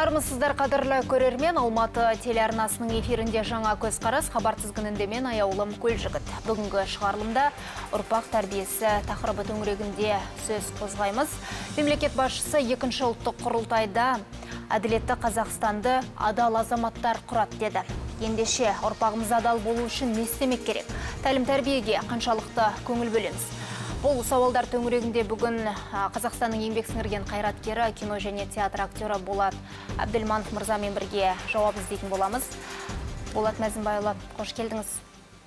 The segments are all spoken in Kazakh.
армысыздар қадірлі көрермен алматы телеарнасының эфирінде жаңа көзқарас хабар тізгінінде мен аяулым көлжігіт бүгінгі шығарылымда ұрпақ тәрбиесі тақырыбы төңірегінде сөз қозғаймыз мемлекет басшысы екінші ұлттық құрылтайда әділетті қазақстанды адал азаматтар құрады деді ендеше ұрпағымыз адал болу үшін не істемек керек тәлім тәрбиеге қаншалықты көңіл бөлеміз бұл сауалдар төңірегінде бүгін қазақстанның еңбек сіңірген қайраткері кино және театр актері болат әбділманов мырзамен бірге жауап іздейтін боламыз болат мәзінбайұлы қош келдіңіз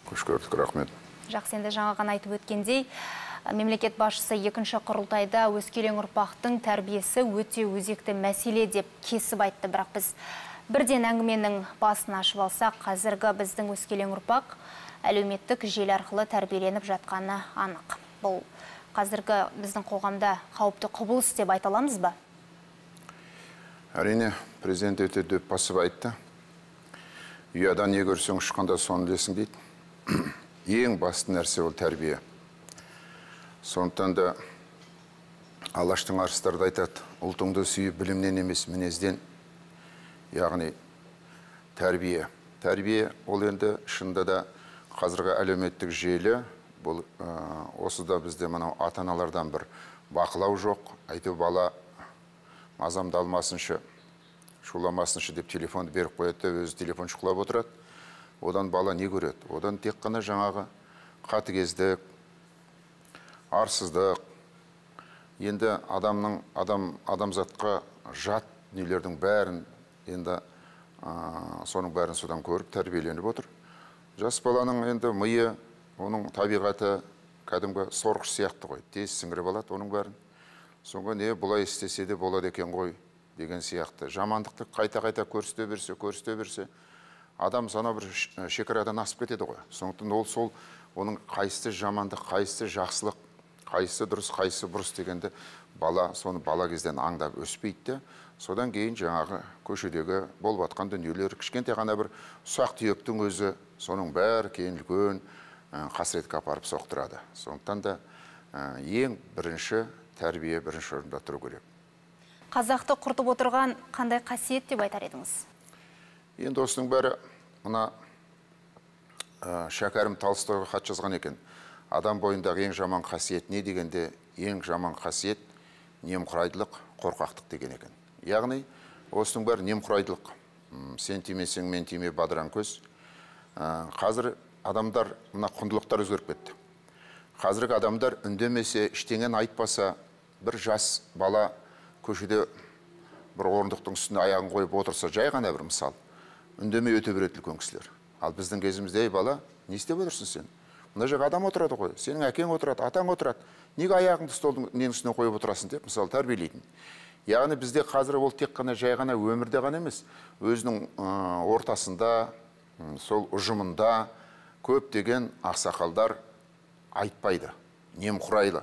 қош көрдік рахмет жақсы енді жаңа ғана айтып өткендей мемлекет басшысы екінші құрылтайда өскелең ұрпақтың тәрбиесі өте өзекті мәселе деп кесіп айтты бірақ біз бірден әңгіменің басын ашып алсақ қазіргі біздің өскелең ұрпақ әлеуметтік желі арқылы тәрбиеленіп жатқаны анық бұл қазіргі біздің қоғамда қауіпті құбылыс деп айта аламыз ба әрине президент өте дөп басып айтты ұяда не көрсең ұшқанда соны ілесің дейді ең басты нәрсе ол тәрбие сондықтан да алаштың арыстары да айтады ұлтыңды сүйі білімнен емес мінезден яғни тәрбие тәрбие ол енді шынында да қазіргі әлеуметтік желі бұл э, осы бізде мынау ата аналардан бір бақылау жоқ әйтеуір бала мазамдалмасыншы шуламасыншы деп телефонды беріп қояды да өзі телефон шұқылап отырады одан бала не көреді одан тек қана жаңағы қатыгездік арсыздық енді адамның адам адамзатқа жат дүниелердің бәрін енді ә, соның бәрін содан көріп тәрбиеленіп отыр жас баланың енді миы оның табиғаты кәдімгі сорғыш сияқты ғой тез сіңіріп алады оның бәрін соңғы не бұлай істесе де болады екен ғой деген сияқты жамандықты қайта қайта көрсете берсе көрсете берсе адам сана бір шекарадан асып кетеді ғой сондықтан ол сол оның қайсысы жамандық қайсысы жақсылық қайсысы дұрыс қайсысы бұрыс дегенді бала соны бала кезден аңдап өспейді де содан кейін жаңағы көшедегі болып жатқан дүниелер кішкентай ғана бір ұсақ түйектің өзі соның бәрі кейін үлкен Э, қасіретке апарып соқтырады сондықтан да э, ең бірінші тәрбие бірінші орында тұру керек қазақты құртып отырған қандай қасиет деп айтар едіңіз енді осының бәрі мына э, шәкәрім толстойға хат жазған екен адам бойындағы ең жаман қасиет не дегенде ең жаман қасиет немқұрайдылық қорқақтық деген екен яғни осының бәрі немқұрайдылық сен тимесең мен тиме бадыран көз қазір адамдар мына құндылықтар өзгеріп кетті қазіргі адамдар үндемесе ештеңені айтпаса бір жас бала көшеде бір орындықтың үстіне аяғын қойып отырса жай ғана бір мысал үндемей өте береді үлкен кісілер ал біздің кезімізде ей бала не істеп отырсың сен мына жерге адам отырады ғой сенің әкең отырады атаң отырады неге аяғыңды столдың ненің үстіне қойып отырасың деп мысалы тәрбиелейтін яғни бізде қазір ол тек қана жай ғана өмірде ғана емес өзінің ортасында сол ұжымында көп деген ақсақалдар айтпайды немқұрайлы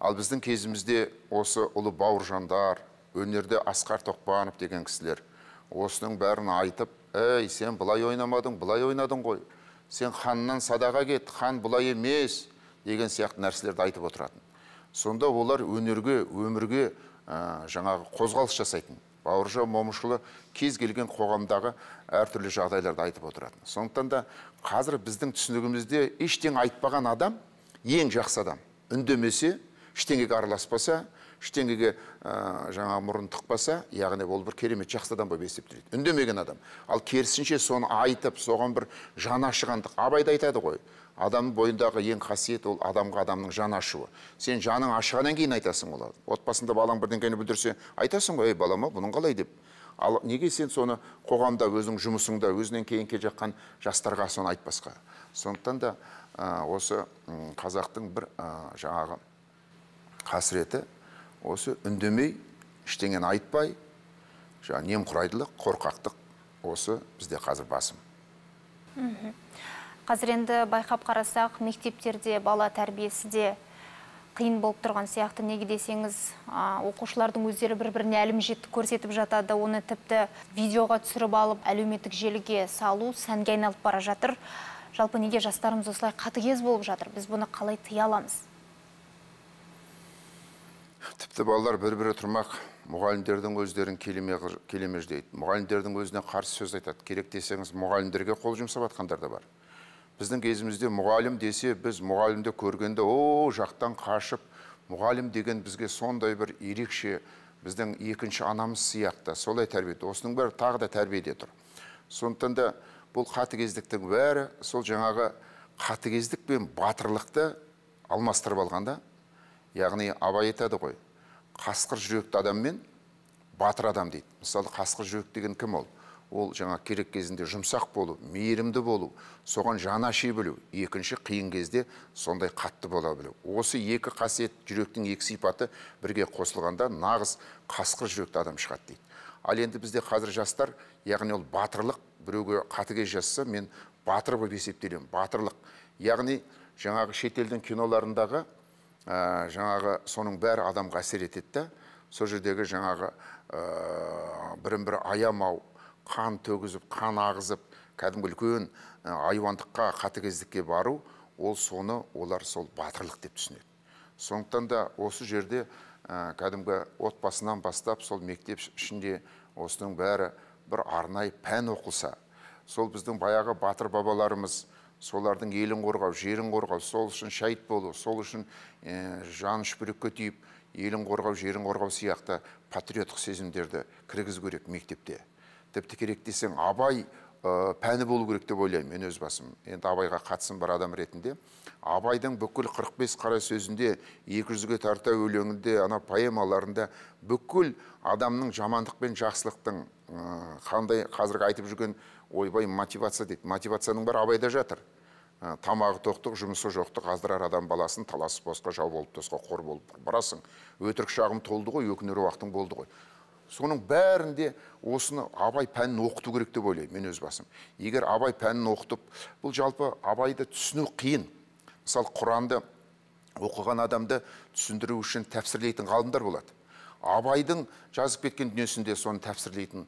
ал біздің кезімізде осы ұлы бауыржандар өнерде асқар тоқпанов деген кісілер осының бәрін айтып әй сен былай ойнамадың былай ойнадың ғой сен ханнан садаға кет хан бұлай емес деген сияқты нәрселерді айтып отыратын сонда олар өнерге өмірге жаңағы қозғалыс жасайтын бауыржан момышұлы кез келген қоғамдағы әртүрлі жағдайларды айтып отыратын сондықтан да қазір біздің түсінігімізде ештеңе айтпаған адам ең жақсы адам үндемесе ештеңеге араласпаса ештеңеге жаңа мұрын тықпаса яғни ол бір керемет жақсы адам болып есептеледі үндемеген адам ал керісінше соны айтып соған бір жаны ашығандық абайда айтады ғой адамның бойындағы ең қасиет ол адамға адамның жан ашуы сен жаның ашығаннан кейін айтасың олар отбасында балаң бірдеңені бүлдірсе айтасың ғой ей балам бұның қалай деп ал неге сен соны қоғамда өзің жұмысыңда өзінен кейін келе жатқан жастарға соны айтпасқа сондықтан да осы қазақтың бір ә, жаңағы қасіреті осы үндемей ештеңені айтпай жаңағы немқұрайдылық қорқақтық осы бізде қазір басым қазір енді байқап қарасақ мектептерде бала тәрбиесі де қиын болып тұрған сияқты неге десеңіз оқушылардың өздері бір біріне әлімжеттік көрсетіп жатады оны тіпті видеоға түсіріп алып әлеуметтік желіге салу сәнге айналып бара жатыр жалпы неге жастарымыз осылай қатыгез болып жатыр біз бұны қалай тыя аламыз тіпті балалар бір бірі тұрмақ мұғалімдердің өздерін келемеждейді мұғалімдердің өзіне қарсы сөз айтады керек десеңіз мұғалімдерге қол жұмсап жатқандар да бар біздің кезімізде мұғалім десе біз мұғалімді көргенде о жақтан қашып мұғалім деген бізге сондай бір ерекше біздің екінші анамыз сияқты солай тәрбиеді осының бәрі тағы да тәрбиеде тұр сондықтан да бұл қатыгездіктің бәрі сол жаңағы қатыгездік пен батырлықты алмастырып алғанда яғни абай айтады ғой қасқыр жүректі адам мен батыр адам дейді мысалы қасқыр жүрек деген кім ол ол жаңа керек кезінде жұмсақ болу мейірімді болу соған жаны аши білу екінші қиын кезде сондай қатты бола білу осы екі қасиет жүректің екі сипаты бірге қосылғанда нағыз қасқыр жүректі адам шығады дейді ал енді бізде қазір жастар яғни ол батырлық біреуге қатыгез жасса, мен батыр болып есептелемін батырлық яғни жаңағы шетелдің киноларындағы ә, жаңағы соның бәрі адамға әсер етеді да сол жердегі жаңағы ә, бірін бірі аямау қан төгізіп қан ағызып кәдімгі үлкен айуандыққа қатыгездікке бару ол соны олар сол батырлық деп түсінеді сондықтан да осы жерде ә, кәдімгі отбасынан бастап сол мектеп ішінде осының бәрі бір арнай пән оқылса сол біздің баяғы батыр бабаларымыз солардың елін қорғау жерін қорғау сол үшін шайт болу сол үшін ә, жанын шүберекке түйіп елін қорғау жерін қорғау сияқты патриоттық сезімдерді кіргізу керек мектепте тіпті керек десең абай пәні болу керек деп ойлаймын мен өз басым енді абайға қатысым бар адам ретінде абайдың бүкіл 45 қара сөзінде 200-ге тарта өлеңінде ана поэмаларында бүкіл адамның жамандық пен жақсылықтың қандай қазіргі айтып жүрген ойбай мотивация дейді мотивацияның бәрі абайда жатыр тамағы тоқтық жұмысы жоқтық аздырар адам баласын таласып босқа жау болып тосқа қор болып барасың өтірік шағым толды ғой өкінер уақытың болды ғой соның бәрінде осыны абай пәнін оқыту керек деп ойлаймын мен өз басым егер абай пәнін оқытып бұл жалпы абайды түсіну қиын мысалы құранды оқыған адамды түсіндіру үшін тәпсірлейтін ғалымдар болады абайдың жазып кеткен дүниесінде соны тәпсірлейтін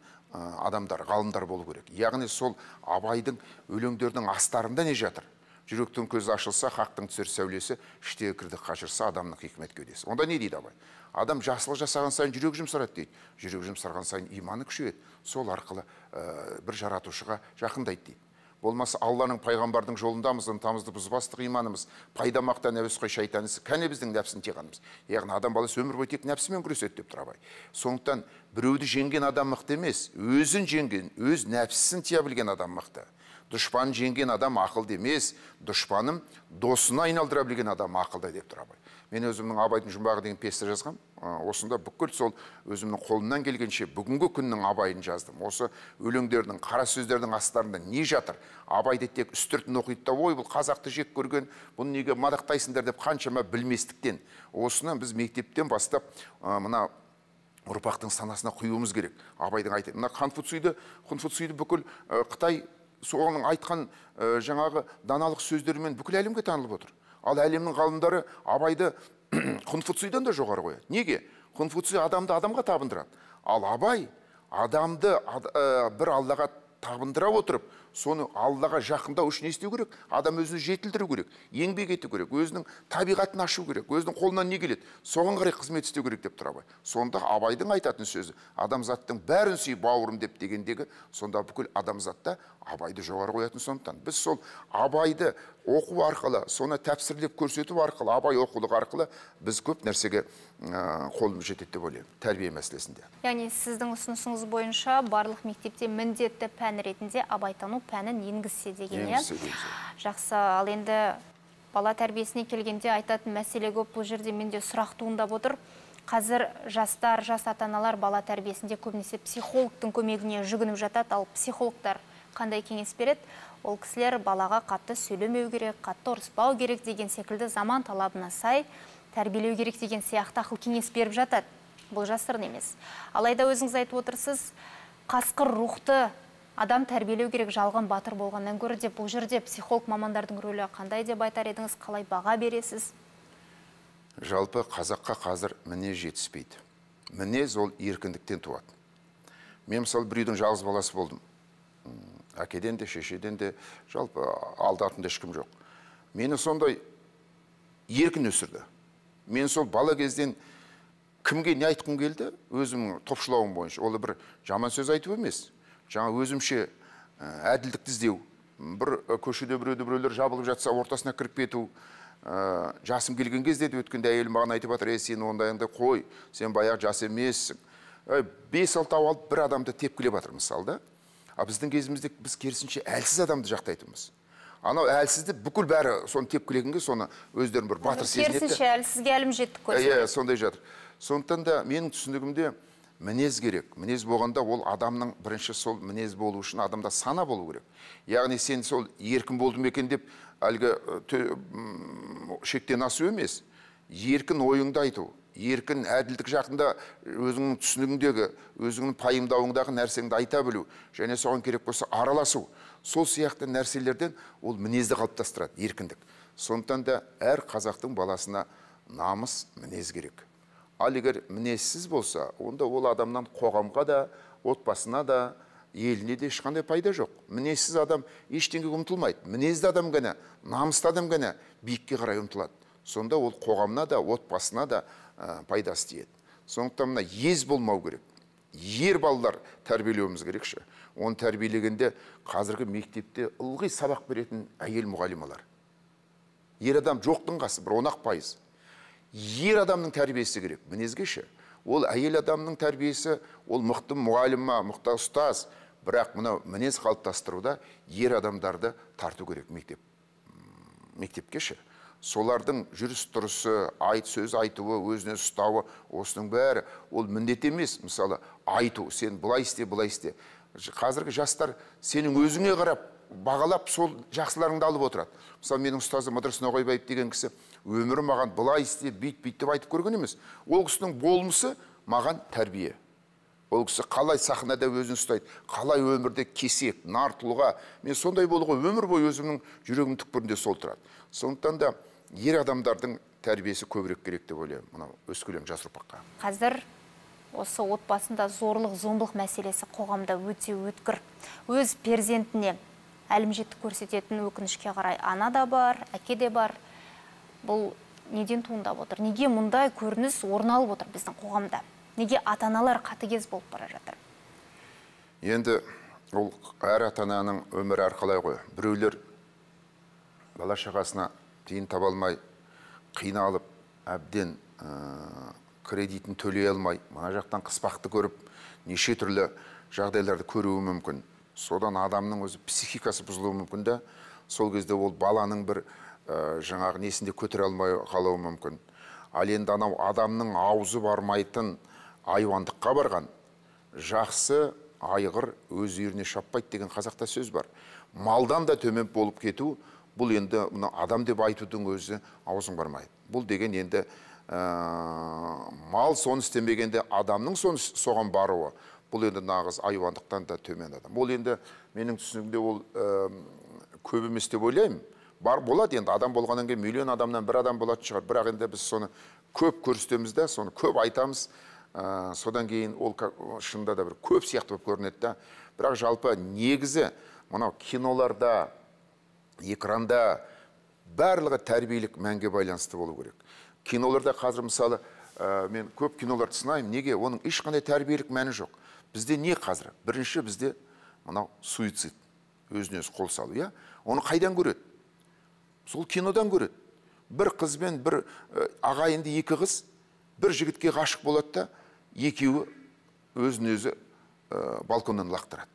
адамдар ғалымдар болу керек яғни сол абайдың өлеңдердің астарында не жатыр жүректің көзі ашылса хақтың түсер сәулесі іштегі кірді қашырса адамның хикмет кеудесі онда не дейді абай адам жақсылық жасаған сайын жүрегі жұмсарады дейді жүрегі жұмсарған сайын иманы күшейеді сол арқылы э, бір жаратушыға жақындайды дейді болмаса алланың пайғамбардың жолындамыз ынтамызды бұзбастық иманымыз пайда мақтан әуесқой шайтан ісі кәне біздің нәпсін тиғанымыз яғни адам баласы өмір бойы тек нәпсімен күреседі деп тұр абай сондықтан біреуді жеңген адам мықты емес өзін жеңген өз нәпсісін тия білген адам мықты дұшпанын жеңген адам ақылды емес дұшпаным досына айналдыра білген адам ақылды деп тұр мен өзімнің абайдың жұмбағы деген пьеса жазғам осында бүкіл сол өзімнің қолымнан келгенше бүгінгі күннің абайын жаздым осы өлеңдердің қара сөздердің астарында не жатыр абайды тек үстіртін оқиды да ой бұл қазақты жек көрген бұны неге мадақтайсыңдар деп қаншама білместіктен осыны біз мектептен бастап ә, мына ұрпақтың санасына құюымыз керек абайдың айты мына конфуцийді конфуцийді бүкіл қытай соның айтқан жаңағы даналық сөздерімен бүкіл әлемге танылып отыр ал әлемнің ғалымдары абайды конфуцийдан да жоғары қояды неге конфуций адамды адамға табындырады ал абай адамды ад, ә, бір аллаға табындыра отырып соны аллаға жақындау үшін не істеу керек адам өзін жетілдіру керек еңбек ету керек өзінің табиғатын ашу керек өзінің қолынан не келеді соған қарай қызмет істеу керек деп тұр абай сонда абайдың айтатын сөзі адамзаттың бәрін сүй бауырым деп дегендегі сонда бүкіл адамзатта абайды жоғары қоятын сондықтан біз сол абайды оқу арқылы соны тәпсірлеп көрсету арқылы абай оқулығы арқылы біз көп нәрсеге қолымыз жетеді деп ойлаймын тәрбие мәселесінде яғни сіздің ұсынысыңыз бойынша барлық мектепте міндетті пән ретінде абайтану пәнін енгізсе деген иә жақсы ал енді бала тәрбиесіне келгенде айтатын мәселе көп бұл жерде менде сұрақ туындап отыр қазір жастар жас ата аналар бала тәрбиесінде көбінесе психологтың көмегіне жүгініп жатады ал психологтар қандай кеңес береді ол кісілер балаға қатты сөйлемеу керек қатты ұрыспау керек деген секілді заман талабына сай тәрбиелеу керек деген сияқты ақыл кеңес беріп жатады бұл жасырын емес алайда өзіңіз айтып отырсыз қасқыр рухты адам тәрбиелеу керек жалған батыр болғаннан гөрі деп бұл жерде психолог мамандардың рөлі қандай деп айтар едіңіз қалай баға бересіз жалпы қазаққа қазір мінез жетіспейді мінез ол еркіндіктен туады мен мысалы үйдің жалғыз баласы болдым әкеден де шешеден де жалпы ешкім жоқ мені сондай еркін өсірді мен сол бала кезден кімге не айтқым келді өзімнің топшылауым бойынша ол бір жаман сөз айту емес жаңа өзімше әділдікті іздеу бір көшеде біреуді біреулер жабылып жатса ортасына кіріп кету жасым келген кезде де өткенде әйелім маған айтып жатыр ей сен ондайыңды қой сен баяғы жас емессің бес алтау алып бір адамды тепкілеп жатыр мысалы да а біздің кезімізде біз керісінше әлсіз адамды жақтайтынбыз анау әлсізді бүкіл бәрі соны тепкілегенге соны өздерін бір батыр сезінеді керісінше әлсізге әлімжеттік қой иә, иә сондай жатыр сондықтан да менің түсінігімде мінез керек мінез болғанда ол адамның бірінші сол мінез болу үшін адамда сана болу керек яғни сен сол еркін болдым екен деп әлгі шектен асу емес еркін ойыңды айту еркін әділдік жақында өзіңнің түсінігіңдегі өзіңнің пайымдауыңдағы нәрсеңді айта білу және соған керек болса араласу сол сияқты нәрселерден ол мінезді қалыптастырады еркіндік сондықтан да әр қазақтың баласына намыс мінез керек ал егер мінезсіз болса онда ол адамнан қоғамға да отбасына да еліне де ешқандай пайда жоқ мінезсіз адам ештеңеге ұмтылмайды мінезді адам ғана намысты адам ғана биікке қарай ұмтылады сонда ол қоғамына да отбасына да ә, пайдасы тиеді сондықтан мына ез болмау керек ер балалар тәрбиелеуіміз керекші. оны тәрбиелегенде қазіргі мектепте ылғи сабақ беретін әйел мұғалималар ер адам жоқтың қасы бір он пайыз ер адамның тәрбиесі керек мінезге ше ол әйел адамның тәрбиесі ол мықты ма мықты ұстаз бірақ мынау мінез қалыптастыруда ер адамдарды тарту керек мектеп мектепке ше солардың жүріс тұрысы айт сөз айтуы өзіне ұстауы осының бәрі ол міндет емес мысалы айту сен былай істе былай істе қазіргі жастар сенің өзіңе қарап бағалап сол жақсыларыңды алып отырады мысалы менің ұстазым ыдырыс ноғайбаев деген кісі өмірі маған былай істе бүйт бүйт деп айтып көрген емес ол кісінің болмысы маған тәрбие ол кісі қалай сахнада өзін ұстайды қалай өмірде кесек нар тұлға мен сондай болуға өмір бойы өзімнің жүрегімнің түкпірінде сол тұрады сондықтан да ер адамдардың тәрбиесі көбірек керек деп ойлаймын мынау өскелең жас ұрпаққа қазір осы отбасында зорлық зомбылық мәселесі қоғамда өте өткір өз перзентіне әлімжеттік көрсететін өкінішке қарай ана да бар әке де бар бұл неден туындап отыр неге мұндай көрініс орын алып отыр біздің қоғамда неге ата аналар қатыгез болып бара жатыр енді ол әр ата ананың өмірі әрқалай ғой біреулер бала шағасына тиын таба алмай қиналып әбден ә, кредитін төлей алмай мына жақтан қыспақты көріп неше түрлі жағдайларды көруі мүмкін содан адамның өзі психикасы бұзылуы мүмкін да сол кезде ол баланың бір ә, жаңағы несінде көтере алмай қалуы мүмкін ал енді анау адамның аузы бармайтын айуандыққа барған жақсы айғыр өз үйіріне шаппайды деген қазақта сөз бар малдан да төмен болып кету бұл енді мына адам деп айтудың өзі аузың бармайды бұл деген енді ә, мал соны істемегенде адамның соны соған баруы бұл енді нағыз айуандықтан да төмен адам ол енді менің түсінігімде ол ә, көп емес деп ойлаймын бар болады енді адам болғаннан кейін миллион адамнан бір адам болатын шығар бірақ енді біз соны көп көрсетеміз да соны көп айтамыз ә, содан кейін ол шынында да бір көп сияқты болып көрінеді да бірақ жалпы негізі мынау киноларда экранда барлығы тәрбиелік мәнге байланысты болу керек киноларда қазір мысалы э, мен көп киноларды сынаймын неге оның ешқандай тәрбиелік мәні жоқ бізде не қазір бірінші бізде мынау суицид өзіне өзі қол салу иә оны қайдан көреді сол кинодан көреді бір қыз бір ә, э, ағайынды екі қыз бір жігітке ғашық болады да екеуі өзін өзі ә, балконнан лақтырады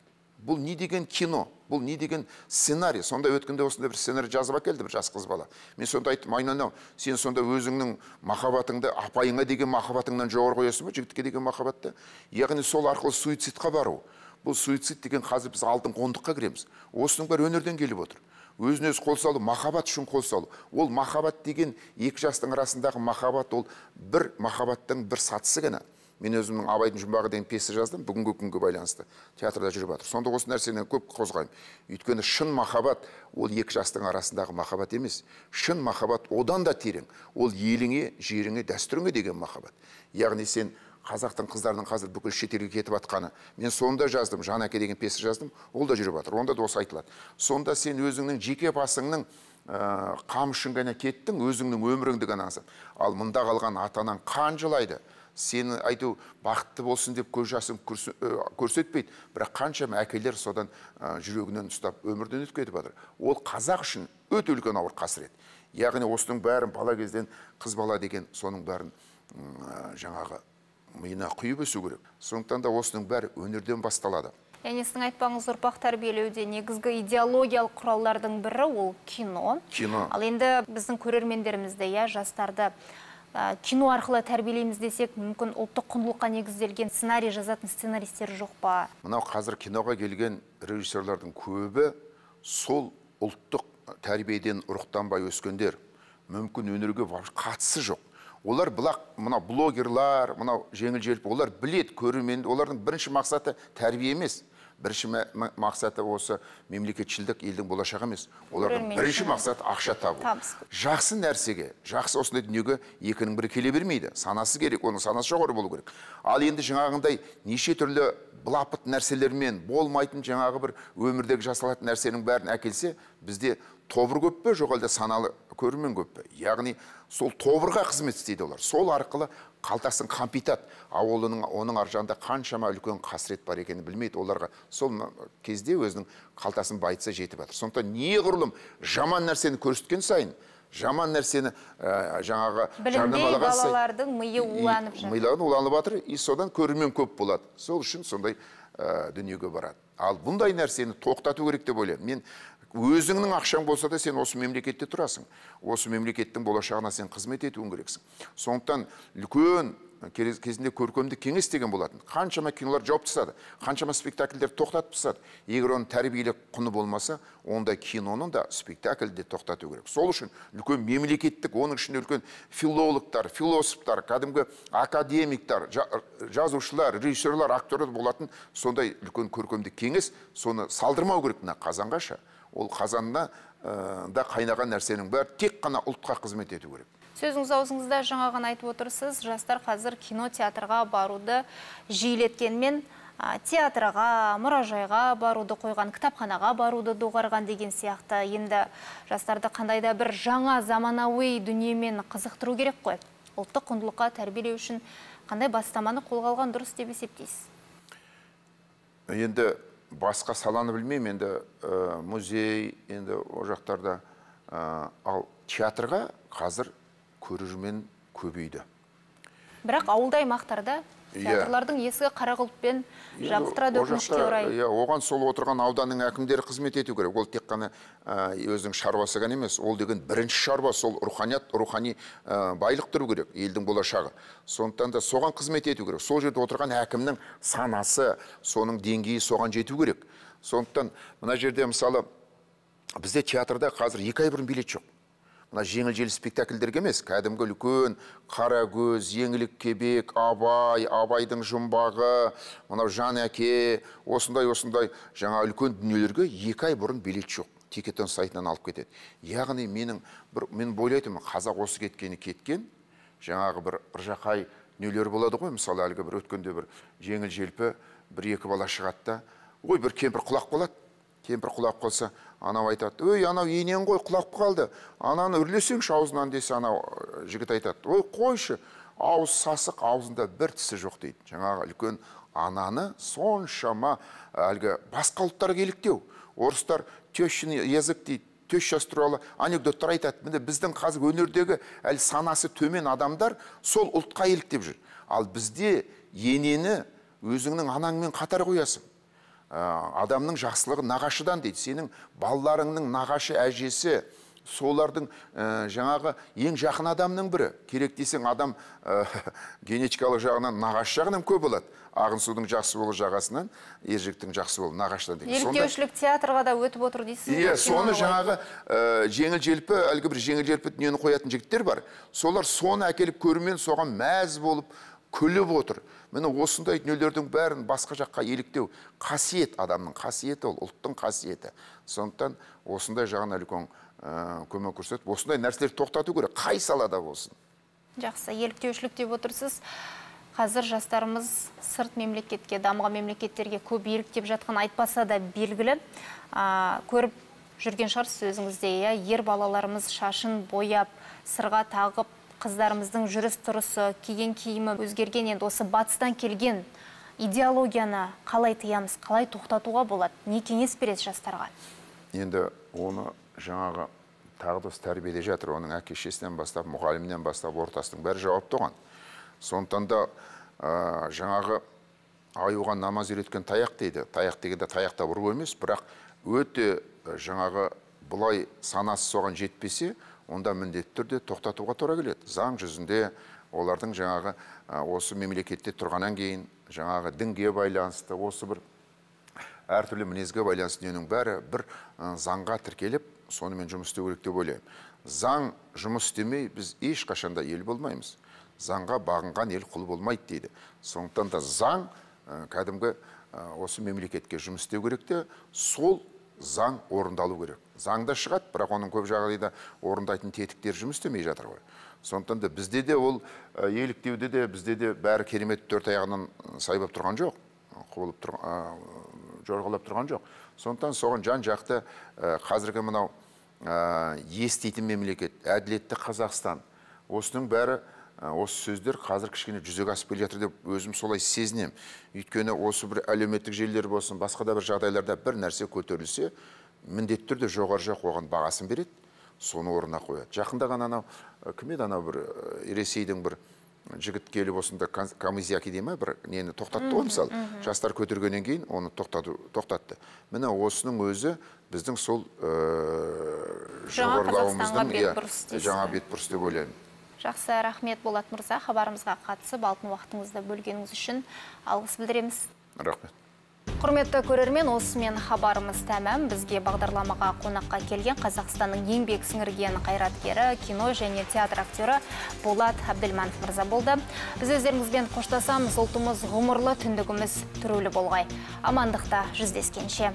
бұл не деген кино бұл не деген сценарий сонда өткенде осындай бір сценарий жазып әкелді бір жас қыз бала мен сонда айттым айнанау сен сонда өзіңнің махаббатыңды апайыңа деген махаббатыңнан жоғары қоясың ба жігітке деген махаббатты яғни сол арқылы суицидқа бару бұл суицид деген қазір біз алтын қондыққа кіреміз осының бәрі өнерден келіп отыр өзін өзі қол салу махаббат үшін қол салу ол махаббат деген екі жастың арасындағы махаббат ол бір махаббаттың бір сатысы ғана мен өзімнің абайдың жұмбағы деген пьеса жаздым бүгінгі күнге байланысты театрда жүріп жатыр сонда осы нәрсені көп қозғаймын өйткені шын махаббат ол екі жастың арасындағы махаббат емес шын махаббат одан да терең ол еліңе жеріңе дәстүріңе деген махаббат яғни сен қазақтың қыздарының қазір бүкіл шетелге кетіп жатқаны мен соны да жаздым әке деген пьеса жаздым ол да жүріп жатыр онда да осы айтылады сонда сен өзіңнің жеке басыңның ыыы э, қам үшін ғана кеттің өзіңнің өміріңді ғана аңсап ал мында қалған ата анаң қан жылайды сені айту бақытты болсын деп көз жасын көрсетпейді бірақ қаншама әкелер содан жүрегінен ұстап өмірден өтіп кетіп жатыр ол қазақ үшін өте үлкен ауыр қасірет яғни осының бәрін бала кезден қыз бала деген соның бәрін жаңағы миына құйып өсу керек сондықтан да осының бәрі өнерден басталады яғни сіздің айтпағыңыз ұрпақ тәрбиелеуде негізгі идеологиялық құралдардың бірі ол кино кино ал енді біздің көрермендерімізді иә жастарды Ә, кино арқылы тәрбиелейміз десек мүмкін ұлттық құндылыққа негізделген сценарий жазатын сценаристер жоқ па мынау қазір киноға келген режиссерлардың көбі сол ұлттық тәрбиеден ұрықтанбай өскендер мүмкін өнерге қатысы жоқ олар бұлақ мынау блогерлар мынау жеңіл желпі олар білет көрермен олардың бірінші мақсаты тәрбие емес бірінші мақсаты осы мемлекетшілдік елдің болашағы емес олардың бірінші мақсаты ақша табу жақсы нәрсеге жақсы осындай дүниеге екінің бірі келе бермейді санасы керек оның санасы жоғары болу керек ал енді жаңағындай неше түрлі былапыт нәрселермен болмайтын жаңағы бір өмірдегі жасалатын нәрсенің бәрін әкелсе бізде тобыр көп пе жоқ әлде саналы көрермен көп пе яғни сол тобырға қызмет істейді олар сол арқылы қалтасын қампитады ал оның, оның ар жағында қаншама үлкен қасірет бар екенін білмейді оларға сол кезде өзінің қалтасын байытса жетіп жатыр сондықтан неғұрлым жаман нәрсені көрсеткен сайын жаман нәрсені ә, жаңағы жарнамалаған балалардың миы уланып жатыр миларын уланып жатыр и содан көрермен көп болады сол үшін сондай ә, дүниеге барады ал бұндай нәрсені тоқтату керек деп ойлаймын мен өзіңнің ақшаң болса да сен осы мемлекетте тұрасың осы мемлекеттің болашағына сен қызмет етуің керексің сондықтан үлкен кезінде көркемдік кеңес деген болатын қаншама кинолар жауып тастады қаншама спектакльдер тоқтатып тастады егер оның тәрбиелік құны болмаса онда киноны да спектакльді де тоқтату керек сол үшін үлкен мемлекеттік оның ішінде үлкен филологтар философтар кәдімгі академиктар жазушылар режиссерлар актерлар болатын сондай үлкен көркемдік кеңес соны салдырмау керек мына ша ол қазанда э, да қайнаған нәрсенің бәрі тек қана ұлтқа қызмет ету керек сөзіңіз аузыңызда жаңа ғана айтып отырсыз жастар қазір кино театрға баруды жиілеткенмен театрға мұражайға баруды қойған кітапханаға баруды доғарған деген сияқты енді жастарды қандай да бір жаңа заманауи дүниемен қызықтыру керек қой ұлттық құндылыққа тәрбиелеу үшін қандай бастаманы қолға алған дұрыс деп есептейсіз енді басқа саланы білмеймін енді ә, музей енді ол жақтарда э, ал театрға қазір көрермен көбейді бірақ ауылды аймақтарда Иә. театрлардың есігі қара құлыппен тұрады өкінішке орай иә оған сол отырған ауданның әкімдері қызмет ету керек ол тек қана өзінің шаруасы ғана емес ол деген бірінші шаруа сол руханият рухани байлық тұру керек елдің болашағы сондықтан да соған қызмет ету керек сол жерде отырған әкімнің санасы соның деңгейі соған жету керек сондықтан мына жерде мысалы бізде театрда қазір екі ай бұрын билет жоқ мына жеңіл желі спектакльдерге емес кәдімгі үлкен көз еңлік кебек абай абайдың жұмбағы мынау жан әке осындай осындай жаңа үлкен дүниелерге екі ай бұрын билет жоқ тикетон сайтынан алып кетеді яғни менің бір мен ойлайтынмын қазақ осы кеткені кеткен жаңағы бір ыржақай дүниелер болады ғой мысалы әлгі бір өткенде бір жеңіл желпі бір екі бала шығады да ой бір кемпір құлақ болады кемпір құлап қалса анау айтады өй анау енең ғой құлап қалды ананы үрлесеңші аузынан десе анау жігіт айтады ой қойшы ауыз сасық аузында бір тісі жоқ дейді жаңағы үлкен ананы соншама әлгі басқа ұлттар еліктеу орыстар тещин язык дейді тещасы туралы анекдоттар айтады міне біздің қазір өнердегі әлі санасы төмен адамдар сол ұлтқа еліктеп жүр ал бізде енені өзіңнің анаңмен қатар қоясың Ә, адамның жақсылығы нағашыдан дейді сенің балаларыңның нағашы әжесі солардың ә, жаңағы ең жақын адамның бірі керек десең адам ә, генетикалық жағынан нағашы жағынан көп болады ағынсудың жақсы болу жағасынан ержіктің жақсы болу нағашыдан дейді. еліктеушілік театрға да өтіп отыр дейсіз иә соны жаңағы ә, жеңіл желпі әлгі бір жеңіл желпі дүниені қоятын жігіттер бар солар соны әкеліп көрумен соған мәз болып күліп отыр міне осындай дүниелердің бәрін басқа жаққа еліктеу қасиет адамның қасиеті ол ұлттың қасиеті сондықтан осындай жағына үлкен ә, э, көмек көрсетіп осындай нәрселерді тоқтату керек қай салада болсын жақсы еліктеушілік деп отырсыз қазір жастарымыз сырт мемлекетке дамыған мемлекеттерге көп еліктеп жатқан айтпаса да белгілі ә, көріп жүрген шығарсыз өзіңізде иә ер балаларымыз шашын бояп сырға тағып қыздарымыздың жүріс тұрысы киген киімі өзгерген енді осы батыстан келген идеологияны қалай тыямыз қалай тоқтатуға болады не кеңес бересіз жастарға енді оны жаңағы тағдыс тәрбиеде жатыр оның әке шешесінен бастап мұғалімнен бастап ортасының бәрі жауапты оған сондықтан да ә, жаңағы аюға намаз үйреткен таяқ дейді таяқ дегенде таяқта ұру емес бірақ өте жаңағы бұлай санасы соған жетпесе онда міндетті түрде тоқтатуға тура келеді заң жүзінде олардың жаңағы осы мемлекетте тұрғаннан кейін жаңағы дінге байланысты осы бір әртүрлі мінезге байланысты дүниенің бәрі бір заңға тіркеліп сонымен жұмыс істеу керек деп ойлаймын заң жұмыс істемей біз ешқашанда ел болмаймыз заңға бағынған ел құл болмайды дейді сондықтан да заң кәдімгі осы мемлекетке жұмыс істеу керек те сол заң орындалу керек заңда шығады бірақ оның көп жағдайда орындайтын тетіктер жұмыс істемей жатыр ғой сондықтан да бізде де ол еліктеуде де бізде де бәрі керемет төрт аяғынан сайбап тұрған жоқ құбылып тұр, жорғалап тұрған жоқ сондықтан соған жан жақты қазіргі мынау ә, еститін мемлекет әділетті қазақстан осының бәрі осы сөздер қазір кішкене жүзеге асып келе жатыр деп өзім солай сезінемін өйткені осы бір әлеуметтік желілер болсын басқа да бір жағдайларда бір нәрсе көтерілсе міндетті түрде жоғары жақ оған бағасын береді соны орнына қояды жақында ғана анау кім еді анау бір ресейдің бір жігіт келіп осында камызяки дей ма бір нені тоқтатты ғой мысалы жастар көтергеннен кейін оны тоқтату, тоқтатты міне осының өзі біздің сол жоғарлауымыздың жаңа бетбұрыс иә, деп ойлаймын жақсы рахмет болат мырза хабарымызға қатысып алтын уақытыңызды бөлгеніңіз үшін алғыс білдіреміз рахмет құрметті көрермен осымен хабарымыз тәмам бізге бағдарламаға қонаққа келген қазақстанның еңбек сіңірген қайраткері кино және театр актері болат әбділманов мырза болды біз өздеріңізбен қоштасамыз ұлтымыз ғұмырлы түндігіміз түрулі болғай амандықта жүздескенше